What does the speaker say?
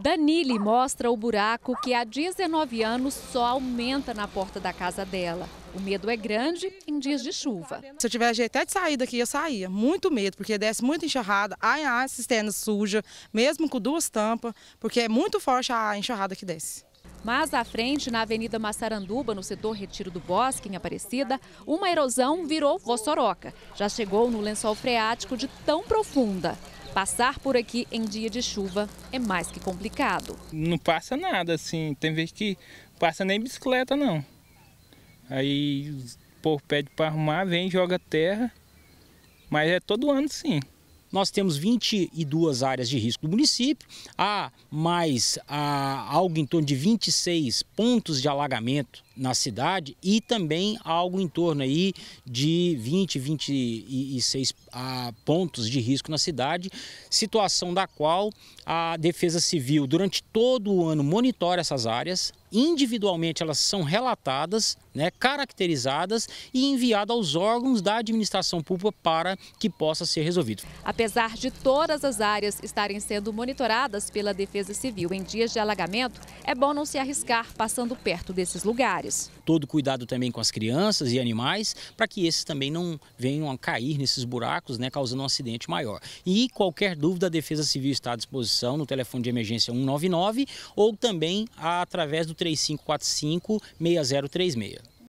Danile mostra o buraco que há 19 anos só aumenta na porta da casa dela. O medo é grande em dias de chuva. Se eu tivesse jeito até de sair daqui, eu saía. Muito medo, porque desce muito enxurrada, a cisterna suja, mesmo com duas tampas, porque é muito forte a enxurrada que desce. Mas à frente, na Avenida Massaranduba, no setor Retiro do Bosque, em Aparecida, uma erosão virou vossoroca. Já chegou no lençol freático de tão profunda. Passar por aqui em dia de chuva é mais que complicado. Não passa nada, assim. Tem vez que passa nem bicicleta, não. Aí o povo pede para arrumar, vem, joga terra. Mas é todo ano, sim nós temos 22 áreas de risco do município, há mais há algo em torno de 26 pontos de alagamento na cidade e também algo em torno aí de 20, 26 pontos de risco na cidade, situação da qual a Defesa Civil durante todo o ano monitora essas áreas, individualmente elas são relatadas, né, caracterizadas e enviadas aos órgãos da administração pública para que possa ser resolvido. Apesar de todas as áreas estarem sendo monitoradas pela Defesa Civil em dias de alagamento, é bom não se arriscar passando perto desses lugares. Todo cuidado também com as crianças e animais, para que esses também não venham a cair nesses buracos, né, causando um acidente maior. E qualquer dúvida, a Defesa Civil está à disposição no telefone de emergência 199 ou também através do 3545 6036.